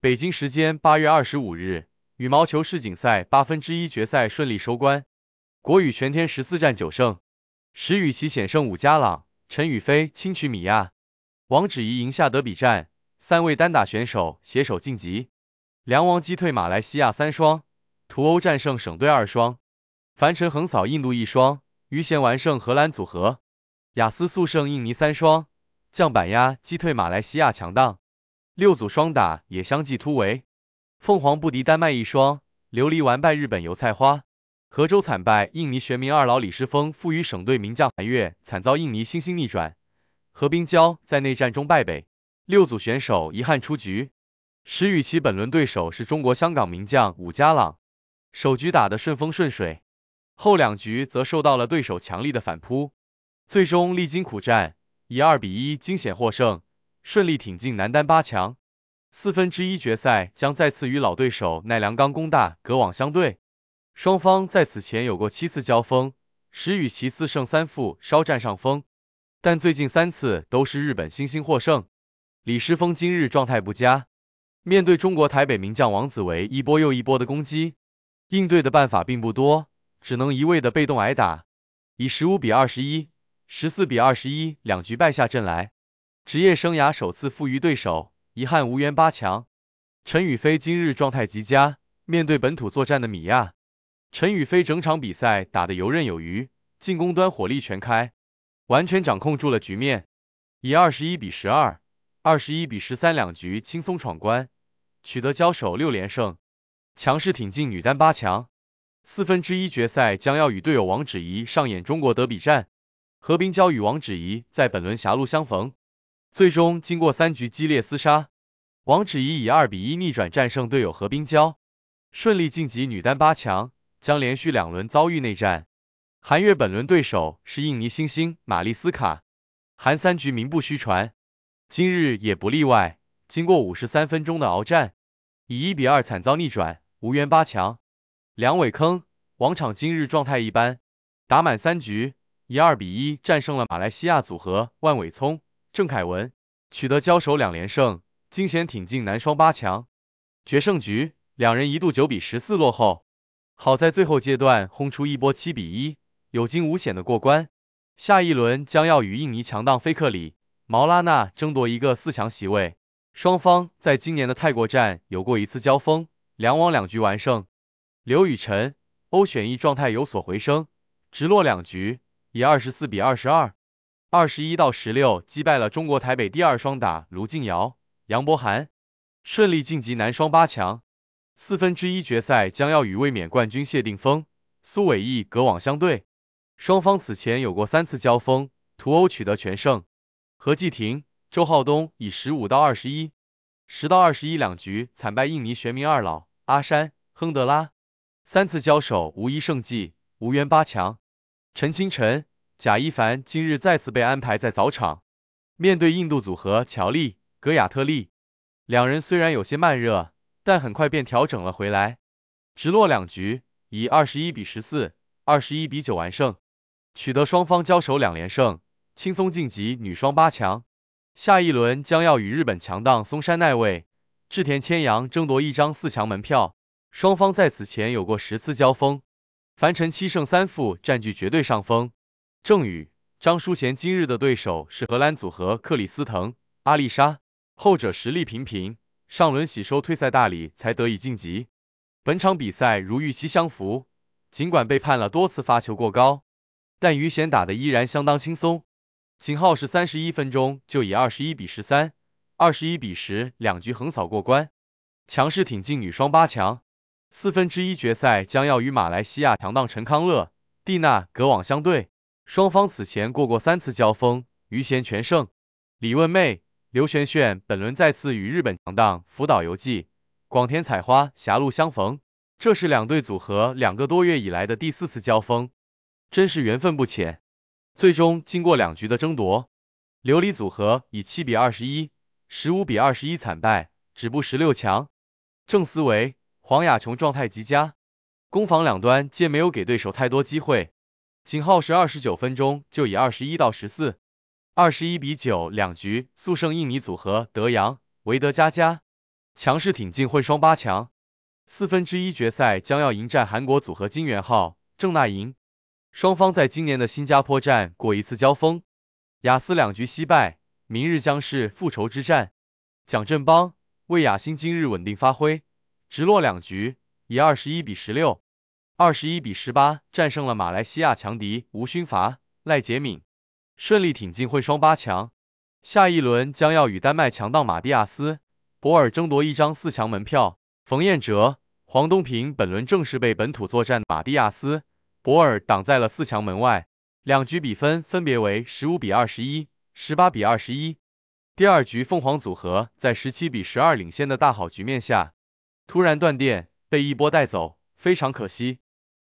北京时间八月二十五日，羽毛球世锦赛八分之一决赛顺利收官。国羽全天十四战九胜，石宇奇险胜武佳朗，陈雨菲轻取米亚，王芷怡赢下德比战，三位单打选手携手晋级。梁王击退马来西亚三双，图欧战胜省队二双，樊晨横扫印度一双，余弦完胜荷兰组合。雅思速胜印尼三双，降板压击退马来西亚强档，六组双打也相继突围。凤凰不敌丹麦一双，琉璃完败日本油菜花，河州惨败印尼玄冥二老，李世峰负于省队名将韩月，惨遭印尼星星逆转。何冰娇在内战中败北，六组选手遗憾出局。石宇奇本轮对手是中国香港名将伍家朗，首局打得顺风顺水，后两局则受到了对手强力的反扑。最终历经苦战，以二比一惊险获胜，顺利挺进男单八强。四分之一决赛将再次与老对手奈良冈功大隔网相对。双方在此前有过七次交锋，十与其四胜三负稍占上风，但最近三次都是日本新星获胜。李诗沣今日状态不佳，面对中国台北名将王子维一波又一波的攻击，应对的办法并不多，只能一味的被动挨打，以十五比二十一。十四比二十一，两局败下阵来，职业生涯首次负于对手，遗憾无缘八强。陈雨菲今日状态极佳，面对本土作战的米娅，陈雨菲整场比赛打得游刃有余，进攻端火力全开，完全掌控住了局面，以二十一比十二、二十一比十三两局轻松闯关，取得交手六连胜，强势挺进女单八强。四分之一决赛将要与队友王芷怡上演中国德比战。何冰娇与王芷怡在本轮狭路相逢，最终经过三局激烈厮杀，王芷怡以二比一逆转战胜队友何冰娇，顺利晋级女单八强，将连续两轮遭遇内战。韩悦本轮对手是印尼新星玛丽斯卡，韩三局名不虚传，今日也不例外，经过五十三分钟的鏖战，以一比二惨遭逆转，无缘八强。梁伟铿王场今日状态一般，打满三局。以二比一战胜了马来西亚组合万伟聪、郑凯文，取得交手两连胜，惊险挺进男双八强。决胜局，两人一度九比十四落后，好在最后阶段轰出一波七比一，有惊无险的过关。下一轮将要与印尼强档菲克里、毛拉纳争夺一个四强席位。双方在今年的泰国站有过一次交锋，两网两局完胜。刘雨辰、欧选一状态有所回升，直落两局。以二十四比二十二、二十一到十六击败了中国台北第二双打卢静瑶、杨博涵，顺利晋级男双八强。四分之一决赛将要与卫冕冠军谢定峰、苏伟毅隔网相对，双方此前有过三次交锋，图欧取得全胜。何继廷、周浩东以十五到二十一、十到二十一两局惨败印尼玄冥二老阿山、亨德拉，三次交手无一胜绩，无缘八强。陈清晨、贾一凡今日再次被安排在早场，面对印度组合乔利、格亚特利，两人虽然有些慢热，但很快便调整了回来，直落两局，以二十一比十四、二十一比九完胜，取得双方交手两连胜，轻松晋级女双八强，下一轮将要与日本强档松山奈未、志田千阳争夺一张四强门票。双方在此前有过十次交锋。樊晨七胜三负占据绝对上风。郑宇、张淑贤今日的对手是荷兰组合克里斯滕·阿丽莎，后者实力平平，上轮喜收退赛大礼才得以晋级。本场比赛如预期相符，尽管被判了多次发球过高，但于贤打得依然相当轻松，秦耗是三十一分钟就以二十一比十三、二十一比十两局横扫过关，强势挺进女双八强。四分之一决赛将要与马来西亚强档陈康乐、蒂娜隔网相对，双方此前过过三次交锋，于贤全胜。李问妹、刘璇璇本轮再次与日本强档福岛游记、广田彩花狭路相逢，这是两队组合两个多月以来的第四次交锋，真是缘分不浅。最终经过两局的争夺，琉璃组合以七比二十一、十五比二十一惨败，止步十六强。郑思维。黄雅琼状态极佳，攻防两端皆没有给对手太多机会，仅耗时二十九分钟就以二十一到十四、二十一比九两局速胜印尼组合德扬维德加加，强势挺进混双八强。四分之一决赛将要迎战韩国组合金元昊郑娜银，双方在今年的新加坡站过一次交锋，雅思两局惜败，明日将是复仇之战。蒋振邦魏雅欣今日稳定发挥。直落两局，以二十一比十六、二十一比十八战胜了马来西亚强敌吴勋伐、赖杰敏，顺利挺进混双八强。下一轮将要与丹麦强盗马蒂亚斯·博尔争夺一张四强门票。冯彦哲、黄东萍本轮正式被本土作战马蒂亚斯·博尔挡在了四强门外，两局比分分别为十五比二十一、十八比二十一。第二局凤凰组合在十七比十二领先的大好局面下。突然断电，被一波带走，非常可惜。